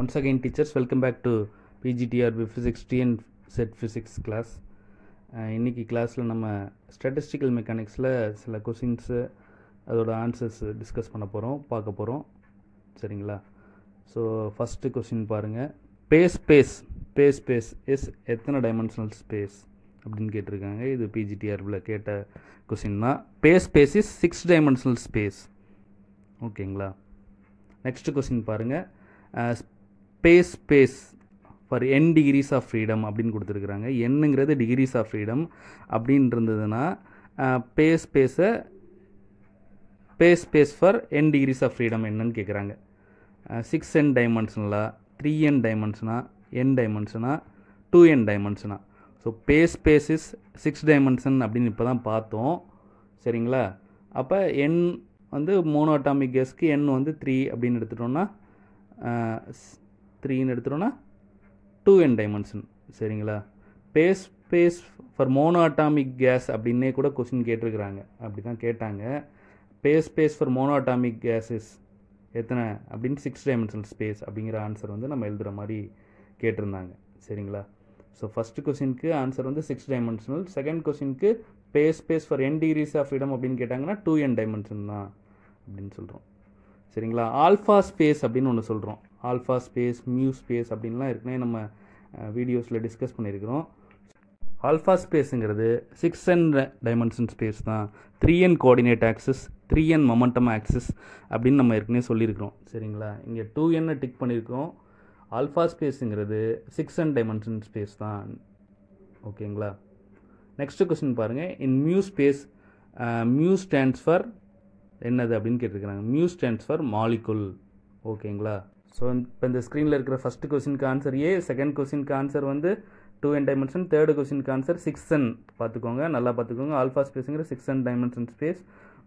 once again teachers welcome back back to PGTRB physics T and set physics uh, இன்றைக்கி கிளாஸில் நம்ம statistical மெக்கானிக்ஸில் சில questions அதோட answers discuss பண்ண போகிறோம் பார்க்க போகிறோம் சரிங்களா ஸோ ஃபஸ்ட்டு கொஷின் பாருங்கள் phase space phase space is எத்தனை டைமென்ஷனல் ஸ்பேஸ் அப்படின்னு கேட்டிருக்காங்க இது பிஜிடிஆர்பில் கேட்ட கொஷின் தான் phase space is six dimensional space ஓகேங்களா நெக்ஸ்ட் கொஷின் பாருங்கள் space space for N degrees of freedom அப்படின்னு கொடுத்துருக்குறாங்க என்னங்கிறது டிகிரிஸ் ஆஃப் ஃப்ரீடம் அப்படின்னு இருந்ததுன்னா பே ஸ்பேஸை phase space for N degrees of freedom என்னன்னு கேட்குறாங்க சிக்ஸ் என் டைமண்ட்ஸ்னலா த்ரீ என் டைமண்ட்ஸ்னா என் டைமண்ட்ஸ்னா டூ என் டைமண்ட்ஸ்னா so phase space is six dimension அப்படின்னு இப்போ தான் பார்த்தோம் சரிங்களா அப்போ என் வந்து மோனோ அட்டாமிக் கேஸ்க்கு என் வந்து த்ரீ அப்படின்னு எடுத்துட்டோம்னா த்ரீன்னு எடுத்துகிட்டோன்னா டூ என் டைமென்ஷன் சரிங்களா phase space for mono atomic gas அப்படின்னே கூட கொஸ்டின் கேட்டிருக்கிறாங்க அப்படி தான் கேட்டாங்க phase space for mono atomic gases எத்தனை அப்படின்னு சிக்ஸ் டைமென்ஷனல் ஸ்பேஸ் அப்படிங்கிற ஆன்சர் வந்து நம்ம எழுதுகிற மாதிரி கேட்டிருந்தாங்க சரிங்களா ஸோ ஃபஸ்ட்டு கொஸ்டினுக்கு ஆன்சர் வந்து சிக்ஸ் டைமென்ஷனல் செகண்ட் கொஸ்டினுக்கு phase space for N degrees of freedom அப்படின்னு கேட்டாங்கன்னா டூ என் டைமென்ஷன் தான் அப்படின்னு சொல்கிறோம் சரிங்களா ஆல்ஃபா ஸ்பேஸ் அப்படின்னு ஒன்று சொல்கிறோம் ஆல்ஃபா ஸ்பேஸ் மியூ ஸ்பேஸ் அப்படின்லாம் இருக்குன்னே நம்ம வீடியோஸில் டிஸ்கஸ் பண்ணியிருக்கிறோம் ஆல்ஃபா ஸ்பேஸுங்கிறது சிக்ஸ் அண்ட் டைமென்ஷன் ஸ்பேஸ் தான் three N coordinate axis three N momentum axis அப்படின்னு நம்ம ஏற்கனவே சொல்லியிருக்கிறோம் சரிங்களா இங்கே டூ என்ன டிக் பண்ணியிருக்கோம் ஆல்ஃபா ஸ்பேஸுங்கிறது சிக்ஸ் அண்ட் டைமென்ஷன் ஸ்பேஸ் தான் ஓகேங்களா நெக்ஸ்ட் கொஸ்டின் பாருங்கள் in mu space mu stands for என்னது அப்படின்னு கேட்டிருக்கிறாங்க மியூ ஸ்டாண்ட்ஸ் ஃபார் மாலிகுல் ஓகேங்களா ஸோ இப்போ இந்த ஸ்க்ரீனில் இருக்கிற ஃபர்ஸ்ட் கொஸ்டினுக்கு ஆன்சர் ஏ செகண்ட் கொஸ்டினுக்கு ஆன்சர் வந்து டூ என் டைமென்ஷன் தேர்டு கொஸ்டினுக்கு ஆன்சர் சிக்ஸன் பார்த்துக்கோங்க நல்லா பார்த்துக்கோங்க ஆல்ஃபா ஸ்பேஸுங்கிற six and dimension space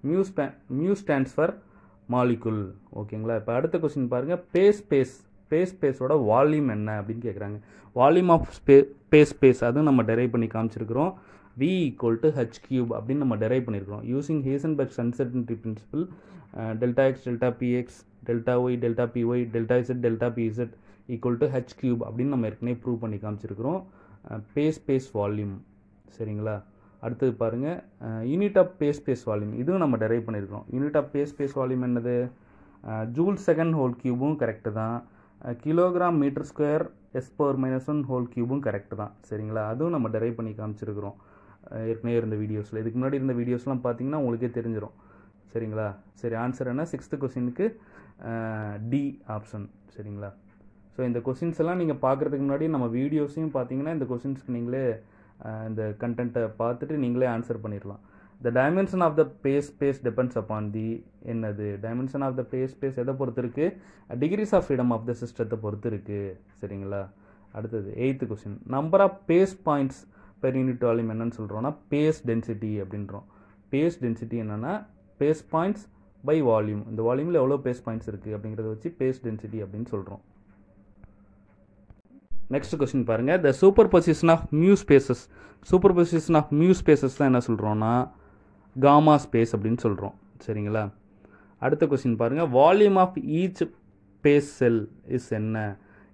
mu space mu stands for molecule ஓகேங்களா இப்போ அடுத்த கொஸ்டின் பாருங்கள் பே ஸ்பேஸ் பே ஸ்பேஸோட வால்யூம் என்ன அப்படின்னு கேட்குறாங்க volume of space phase space அதுவும் நம்ம டெரைவ் பண்ணி காமிச்சிருக்கிறோம் V equal to H cube அப்படின்னு நம்ம டெரைவ் பண்ணியிருக்கிறோம் using Heisenberg uncertainty principle delta X delta PX delta Y delta PY delta Z delta PZ equal to H cube அப்படின்னு நம்ம ஏற்கனவே ப்ரூவ் பண்ணி காமிச்சிருக்கிறோம் பேஸ் பேஸ் வால்யூம் சரிங்களா அடுத்தது பாருங்கள் unit of phase phase volume இதுவும் நம்ம டெரைவ் பண்ணியிருக்கிறோம் unit of phase phase volume என்னது ஜூல் செகண்ட் ஹோல் கியூபும் கரெக்டு தான் kilogram metre square S power minus one whole கியூபும் கரெக்டு தான் சரிங்களா அதுவும் நம்ம டெரைவ் பண்ணி காமிச்சிருக்கிறோம் ஏற்கனவே இருந்த வீடியோஸில் இதுக்கு முன்னாடி இருந்த வீடியோஸ்லாம் பார்த்தீங்கன்னா உங்களுக்கே தெரிஞ்சிடும் சரிங்களா சரி ஆன்சர் என்ன சிக்ஸ்த்து கொஸ்டினுக்கு டி ஆப்ஷன் சரிங்களா ஸோ இந்த கொஸ்டின்ஸ் எல்லாம் நீங்கள் பார்க்குறதுக்கு முன்னாடி நம்ம வீடியோஸையும் பார்த்தீங்கன்னா இந்த கொஸ்டின்ஸ்க்கு நீங்களே இந்த கண்டென்ட்டை பார்த்துட்டு நீங்களே ஆன்சர் பண்ணிடலாம் the dimension of the phase space depends upon the என்னது dimension of the phase space எதை பொறுத்து இருக்குது degrees of freedom of the சிஸ்டத்தை பொறுத்து இருக்குது சரிங்களா அடுத்தது eighth question number of phase points per unit volume என்னன்னு சொல்கிறோன்னா பேஸ் டென்சிட்டி அப்படின்றோம் பேஸ் டென்சிட்டி என்னென்னா பேஸ் பாயிண்ட்ஸ் பை வால்யூம் இந்த வால்யூமில் எவ்வளோ பேஸ் பாயிண்ட்ஸ் இருக்குது அப்படிங்கிறத வச்சு பேஸ் டென்சிட்டி அப்படின்னு சொல்கிறோம் நெக்ஸ்ட் கொஸ்டின் பாருங்கள் the superposition of mu spaces superposition of mu spaces தான் என்ன சொல்கிறோன்னா காமா ஸ்பேஸ் அப்படின்னு சொல்கிறோம் சரிங்களா அடுத்த கொஸ்டின் பாருங்கள் volume of each phase cell is என்ன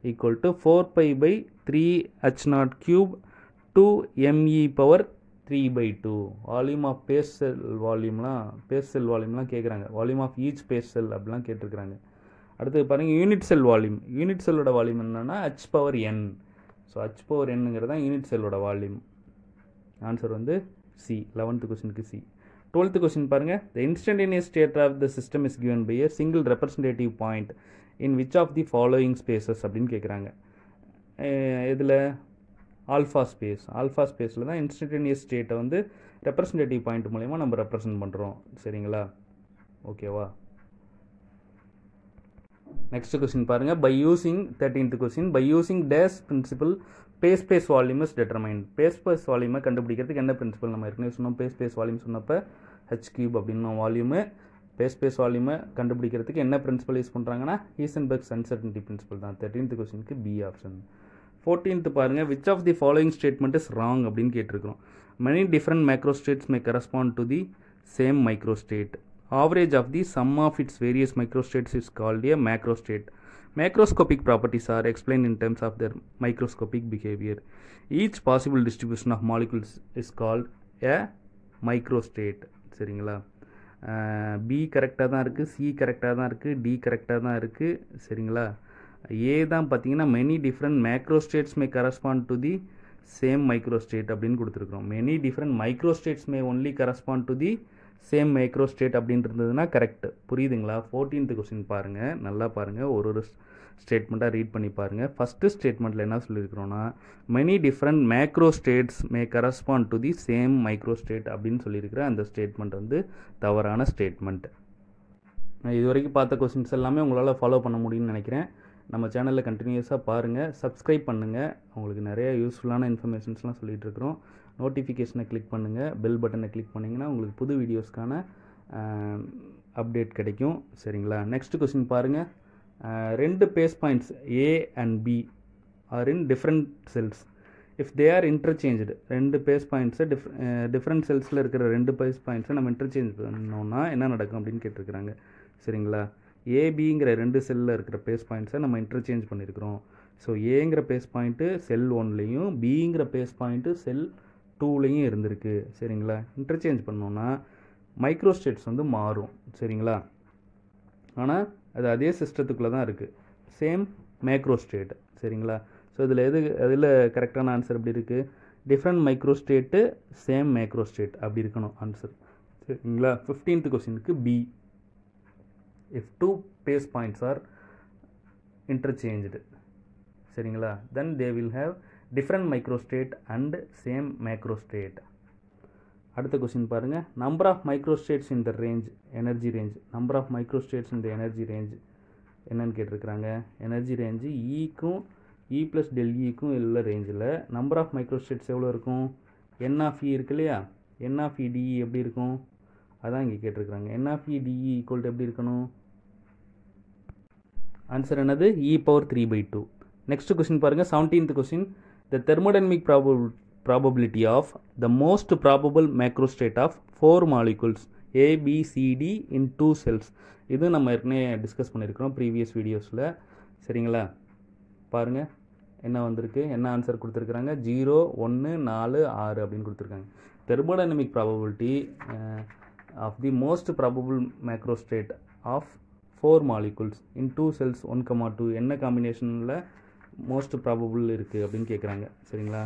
equal to four pi by three H naught cube two ME power three by two volume of phase வால்யூம்லாம் பேஸ் வால்யூம்லாம் கேட்குறாங்க வால்யூம் ஆஃப் ஈச் பேசல் அப்படிலாம் கேட்டிருக்கிறாங்க அடுத்து பாருங்கள் யூனிட் செல் வால்யூம் யூனிட் செல்லோட volume என்னென்னா H power N so H power என்னங்கிறது தான் யூனிட் செல்லோட வால்யூம் ஆன்சர் வந்து சி லெவன்த்து கொஸ்டினுக்கு சி டுவெல்த்து கொஸ்டின் பாருங்கள் the instantaneous state of the system is given by a single representative point in which of the following spaces அப்படின்னு கேட்குறாங்க இதில் alpha space alpha ஸ்பேஸில் தான் இன்ஸ்டன்டேனியஸ் ஸ்டேட்டை வந்து ரெப்ரசன்டேட்டிவ் பாயிண்ட் மூலயமா நம்ம ரெப்ரசன்ட் பண்ணுறோம் சரிங்களா ஓகேவா நெக்ஸ்ட் கொஸ்டின் பாருங்கள் by using thirteenth question by using this principle phase phase volume determine phase phase வால்யூமை கண்டுபிடிக்கிறதுக்கு என்ன பிரின்சிபல் நம்ம ஏற்கனவே சொன்னோம் பேஸ் பேஸ் வால்யூம் சொன்னப்போ ஹெச் கியூப் அப்படின்னு வால்யூமு பேஸ் பேஸ் வால்யூமை கண்டுபிடிக்கிறதுக்கு என்ன பிரின்சிபல் யூஸ் பண்ணுறாங்கன்னா ஹீசன்பர்க் அன்சர்டன்டி பிரின்சிபல் தான் தேர்ட்டீன்த் கொஸ்டினுக்கு பி ஆப்ஷன் ஃபோர்டீன்த்து பாருங்கள் which of the following statement is wrong அப்படின்னு கேட்டிருக்கிறோம் many different micro states may correspond to the same micro state average of the sum of its various micro states is called a macro state properties are explain in terms of their microscopic behaviour each possible distribution of molecules is call a micro state சரிங்களா B கரெக்டாக தான் இருக்குது C கரெக்டாக தான் இருக்குது D கரெக்டாக தான் இருக்குது சரிங்களா ஏ தான் பார்த்தீங்கன்னா many different macro states may correspond to the same micro state அப்படின்னு கொடுத்துருக்குறோம் many different micro states may only correspond to the same micro state அப்படின்றதுனா கரெக்ட் புரியுதுங்களா ஃபோர்டீன்த் கொஸ்டின் பாருங்கள் நல்லா பாருங்கள் ஒரு ஒரு ஸ்டேட்மெண்ட்டாக ரீட் பண்ணி பாருங்கள் ஃபஸ்ட்டு ஸ்டேட்மெண்ட்டில் என்ன சொல்லியிருக்கிறோன்னா many different macro states may correspond to the same micro state அப்படின்னு சொல்லியிருக்கிற அந்த ஸ்டேட்மெண்ட் வந்து தவறான ஸ்டேட்மெண்ட் இது வரைக்கும் பார்த்த கொஸ்டின்ஸ் எல்லாமே உங்களால் ஃபாலோ பண்ண முடியும்னு நினைக்கிறேன் நம்ம சேனலில் கண்டினியூஸாக பாருங்கள் சப்ஸ்கிரைப் பண்ணுங்கள் உங்களுக்கு நிறைய யூஸ்ஃபுல்லான இன்ஃபர்மேஷன்ஸ்லாம் சொல்லிகிட்டு இருக்கிறோம் நோட்டிஃபிகேஷனை கிளிக் பண்ணுங்கள் பெல் பட்டனை கிளிக் பண்ணிங்கன்னா உங்களுக்கு புது வீடியோஸ்க்கான அப்டேட் கிடைக்கும் சரிங்களா நெக்ஸ்ட் கொஸ்டின் பாருங்கள் ரெண்டு phase points A and B are in different cells if they are interchange ரெண்டு பேஸ் பாயிண்ட்ஸை டிஃப் டிஃப்ரெண்ட் செல்ஸில் இருக்கிற ரெண்டு பேஸ் பாயிண்ட்ஸை நம்ம இன்டர்சேஞ்ச் பண்ணோம்னா என்ன நடக்கும் அப்படின்னு கேட்டிருக்கிறாங்க சரிங்களா ஏபிங்கிற ரெண்டு செல்லில் இருக்கிற பேஸ் பாயிண்ட்ஸை நம்ம இன்டர்சேஞ்ச் பண்ணியிருக்கிறோம் ஸோ ஏங்கிற பேஸ் பாயிண்ட்டு செல் ஒன்லேயும் பிங்கிற பேஸ் பாயிண்ட்டு செல் டூலேயும் இருந்திருக்கு சரிங்களா இன்டர்சேஞ்ச் பண்ணோன்னா மைக்ரோஸ்டேட்ஸ் வந்து மாறும் சரிங்களா ஆனால் அது அதே சிஸ்டத்துக்குள்ளே தான் இருக்குது சேம் மைக்ரோஸ்டேட் சரிங்களா ஸோ இதில் எது அதில் கரெக்டான ஆன்சர் அப்படி இருக்குது டிஃப்ரெண்ட் மைக்ரோஸ்டேட்டு சேம் மைக்ரோஸ்டேட் அப்படி இருக்கணும் ஆன்சர் சரிங்களா ஃபிஃப்டீன்த் கொஸ்டினுக்கு B if two pace points are interchanged சரிங்களா then they will have different microstate and same macrostate அடுத்த கொஸ்டின் பாருங்கள் நம்பர் ஆஃப் மைக்ரோ இன் இந்த range energy range number of microstates இந்த energy range என்னன்னு கேட்டிருக்கிறாங்க energy range ஈக்கும் E plus டெல்இக்கும் உள்ள ரேஞ்சில் நம்பர் ஆஃப் மைக்ரோ ஸ்டேட்ஸ் எவ்வளோ இருக்கும் என் ஆஃப் இ இருக்கு இல்லையா என் ஆஃப் இ டிஇ எப்படி இருக்கும் அதான் இங்கே கேட்டிருக்கிறாங்க என் ஆஃப் இ ஈக்குவல் எப்படி இருக்கணும் ஆன்சர் என்னது e power three by two next question பாருங்கள் seventeenth question the thermodynamic probable probability of the most probable macro state of four molecules A B C D in two cells இது நம்ம ஏற்கனவே டிஸ்கஸ் பண்ணியிருக்கிறோம் previous வீடியோஸில் சரிங்களா பாருங்கள் என்ன வந்திருக்கு என்ன ஆன்சர் கொடுத்துருக்குறாங்க ஜீரோ ஒன்று நாலு ஆறு அப்படின்னு கொடுத்துருக்காங்க thermodynamic probability of the most probable macro state of four molecules in two cells one comma two என்ன காம்பினேஷனில் மோஸ்ட் ப்ராபபிள் இருக்குது அப்படின்னு கேட்குறாங்க சரிங்களா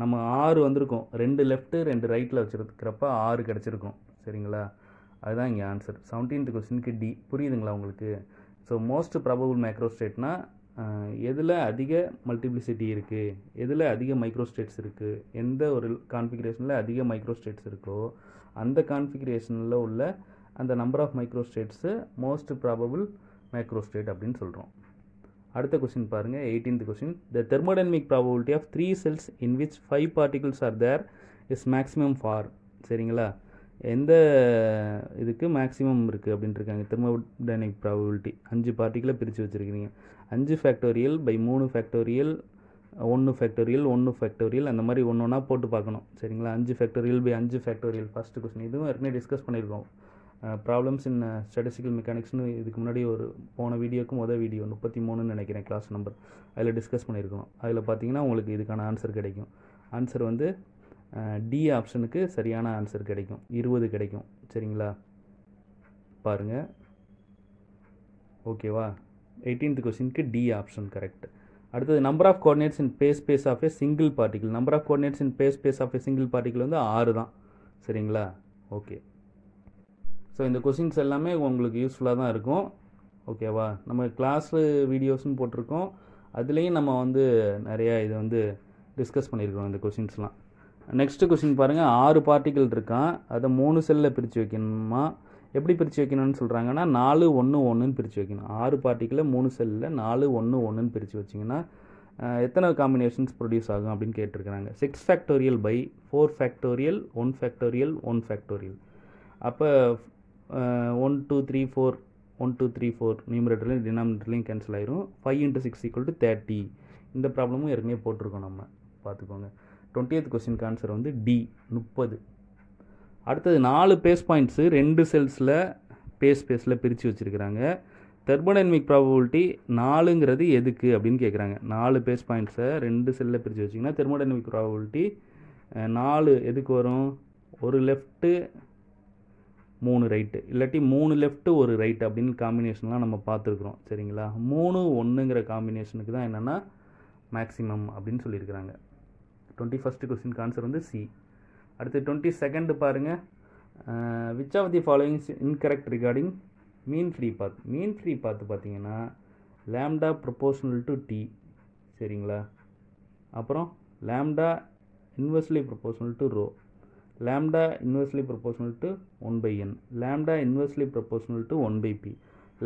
நம்ம ஆறு வந்திருக்கோம் ரெண்டு லெஃப்ட்டு ரெண்டு ரைட்டில் வச்சுருக்கிறப்ப ஆறு கிடச்சிருக்கோம் சரிங்களா அதுதான் இங்கே ஆன்சர் செவன்டீன்த் கொஸ்டினுக்கு டி புரியுதுங்களா உங்களுக்கு ஸோ மோஸ்ட் ப்ராபபிள் மைக்ரோ ஸ்டேட்னா எதில் அதிக மல்டிப்ளிசிட்டி இருக்குது எதில் அதிக மைக்ரோ ஸ்டேட்ஸ் இருக்குது எந்த ஒரு கான்ஃபிகரேஷனில் அதிக மைக்ரோ ஸ்டேட்ஸ் இருக்கோ அந்த கான்ஃபிகரேஷனில் உள்ள அந்த number of micro states most probable micro state அப்படின்னு சொல்கிறோம் அடுத்த கொஸ்டின் பாருங்கள் eighteenth question the thermodynamic probability of three cells in which five particles are there is maximum for சரிங்களா எந்த இதுக்கு மேக்ஸிமம் இருக்குது அப்படின்ட்டு இருக்காங்க தெர்மோடைனமிக் ப்ராபபிலிட்டி அஞ்சு பார்ட்டிகளை பிரித்து வச்சுருக்கிறீங்க அஞ்சு ஃபேக்டோரியல் பை மூணு ஃபேக்டோரியல் ஒன்று ஃபேக்டோரியல் ஒன்று ஃபேக்டோரியல் அந்த மாதிரி ஒன்று ஒன்றா போட்டு பார்க்கணும் சரிங்களா அஞ்சு ஃபேக்டோரியல் பை அஞ்சு ஃபேக்டோரியல் ஃபஸ்ட் கொஸ்டின் இதுவும் ஏற்கனவே டிஸ்கஸ் பண்ணியிருக்கோம் ப்ராப்ளம்ஸ் இன் ஸ்டடிஸ்டிக்கல் மெக்கானிக்ஸ்னு இதுக்கு முன்னாடி ஒரு போன வீடியோக்கும் மொதல் வீடியோ முப்பத்தி மூணுன்னு நினைக்கிறேன் கிளாஸ் நம்பர் அதில் டிஸ்கஸ் பண்ணியிருக்கோம் அதில் பார்த்தீங்கன்னா உங்களுக்கு இதுக்கான ஆன்சர் கிடைக்கும் ஆன்சர் வந்து டி ஆப்ஷனுக்கு சரியான ஆன்சர் கிடைக்கும் இருபது கிடைக்கும் சரிங்களா பாருங்கள் ஓகேவா எயிட்டீன்த் கொஸ்டினுக்கு டி ஆப்ஷன் கரெக்ட் அடுத்தது number of coordinates in phase space of a single particle number of coordinates in phase space of a single particle வந்து ஆறு தான் சரிங்களா ஓகே ஸோ இந்த கொஷின்ஸ் எல்லாமே உங்களுக்கு யூஸ்ஃபுல்லாக தான் இருக்கும் ஓகேவா நம்ம கிளாஸு வீடியோஸ்னு போட்டிருக்கோம் அதுலேயும் நம்ம வந்து நிறையா இதை வந்து டிஸ்கஸ் பண்ணியிருக்கோம் இந்த கொஷின்ஸ்லாம் நெக்ஸ்ட்டு கொஷின் பாருங்கள் ஆறு பார்ட்டிகள் இருக்கான் அதை மூணு செல்லில் பிரித்து வைக்கணுமா எப்படி பிரித்து வைக்கணும்னு சொல்கிறாங்கன்னா நாலு ஒன்று ஒன்றுன்னு பிரித்து வைக்கணும் ஆறு பார்ட்டிக்கில் மூணு செல்லில் நாலு ஒன்று ஒன்றுன்னு பிரித்து வச்சிங்கன்னா எத்தனை காம்பினேஷன்ஸ் ப்ரொடியூஸ் ஆகும் அப்படின்னு கேட்டிருக்கிறாங்க six factorial by four factorial one factorial one factorial அப்போ one two three four one two three four நியூமரேட்டர்லையும் டினாமினேட்டர்லையும் கேன்சல் ஆயிரும் five into six equal to thirty இந்த ப்ராப்ளமும் ஏற்கனவே போட்டிருக்கோம் நம்ம பார்த்துக்கோங்க டுவெண்ட்டி எய்த் கொஸ்டின் ஆன்சர் வந்து டி முப்பது அடுத்தது நாலு பேஸ் பாயிண்ட்ஸு ரெண்டு செல்ஸில் பேஸ் பேஸில் பிரித்து வச்சுருக்கிறாங்க தெர்மோடைனமிக் ப்ராபபிலிட்டி நாலுங்கிறது எதுக்கு அப்படின்னு கேட்குறாங்க நாலு பேஸ் பாயிண்ட்ஸை ரெண்டு செல்லில் பிரித்து வச்சிங்கன்னா தெர்மோடைனமிக் ப்ராபபிலிட்டி நாலு எதுக்கு வரும் ஒரு லெஃப்ட்டு மூணு ரைட்டு இல்லாட்டி மூணு லெஃப்ட்டு ஒரு ரைட் அப்படின்னு காம்பினேஷன்லாம் நம்ம பார்த்துருக்குறோம் சரிங்களா மூணு ஒன்றுங்கிற காம்பினேஷனுக்கு தான் என்னென்னா மேக்ஸிமம் அப்படின்னு சொல்லியிருக்கிறாங்க டுவெண்ட்டி ஃபஸ்ட்டு கொஸ்டின் ஆன்சர் வந்து சி அடுத்து டுவெண்ட்டி செகண்டு பாருங்கள் which of the followings incorrect regarding mean free path mean free path பார்த்தீங்கன்னா லேம்டா ப்ரொப்போர்ஷனல் டு டி சரிங்களா அப்புறம் lambda inversely proportional to rho lambda inversely proportional to one by N lambda inversely proportional to one by P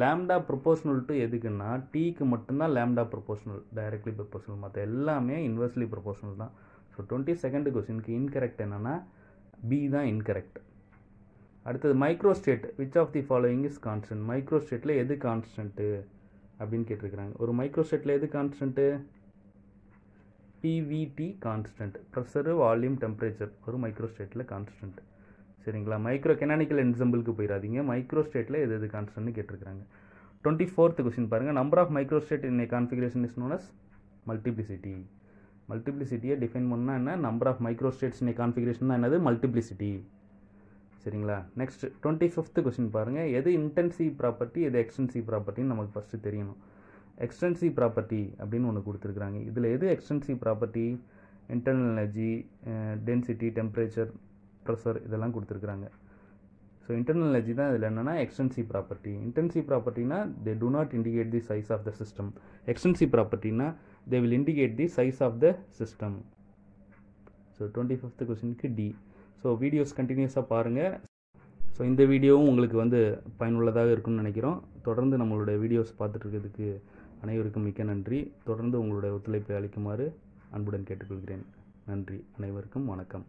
lambda proportional to எதுக்குன்னா டீக்கு மட்டும்தான் lambda proportional directly proportional மற்ற எல்லாமே inversely proportional தான் so twenty second கொஸ்டினுக்கு incorrect என்னென்னா B தான் incorrect அடுத்தது micro state which of the following is constant micro ஸ்டேட்டில் எது கான்ஸ்டன்ட்டு அப்படின்னு கேட்டிருக்கிறாங்க ஒரு மைக்ரோ ஸ்டேட்டில் எது constant PVT constant pressure volume temperature ஒரு மைக்ரோ ஸ்டேட்டில் கான்ஸ்டன்ட் சரிங்களா மைக்ரோ கெனானிக்கல் என்சம்பிளுக்கு போயிடாதீங்க மைக்ரோ ஸ்டேட்டில் எது எது கான்ஸ்டன்ட்னு கேட்டிருக்கிறாங்க டுவெண்ட்டி ஃபோர்த்து கொஸ்டின் பாருங்கள் number of microstate in a configuration is known as multiplicity மல்டிப்ளிசிட்டியை டிஃபைன் பண்ணால் என்ன number of micro states in configuration என்னது மல்டிப்ளிசிட்டி சரிங்களா நெக்ஸ்ட் டுவெண்ட்டி ஃபிஃப்த்து கொஸ்டின் பாருங்கள் எது இன்டென்சிவ் ப்ராப்பர்ட்டி எது எக்ஸ்டென்சிவ் ப்ராப்பர்ட்டின்னு நமக்கு ஃபஸ்ட்டு தெரியணும் எக்ஸ்டென்சிவ் ப்ராப்பர்ட்டி அப்படின்னு ஒன்று கொடுத்துருக்குறாங்க இதில் எது extensive property internal energy density temperature pressure இதெல்லாம் கொடுத்துருக்குறாங்க ஸோ இன்டர்னல் எனர்ஜி தான் இதில் என்னென்னா எக்ஸ்டென்சிவ் ப்ராப்பர்ட்டி இன்டென்சிவ் ப்ராப்பர்ட்டினா they do not indicate the size of the system extensive ப்ராப்பர்ட்டினா they will indicate the size of the system so twenty fifth கொஸ்டினுக்கு D so videos கண்டினியூஸாக பாருங்கள் ஸோ இந்த வீடியோவும் உங்களுக்கு வந்து பயனுள்ளதாக இருக்கும்னு நினைக்கிறோம் தொடர்ந்து நம்மளுடைய வீடியோஸ் பார்த்துட்ருக்கிறதுக்கு அனைவருக்கும் மிக்க நன்றி தொடர்ந்து உங்களுடைய ஒத்துழைப்பை அளிக்குமாறு அன்புடன் கேட்டுக்கொள்கிறேன் நன்றி அனைவருக்கும் வணக்கம்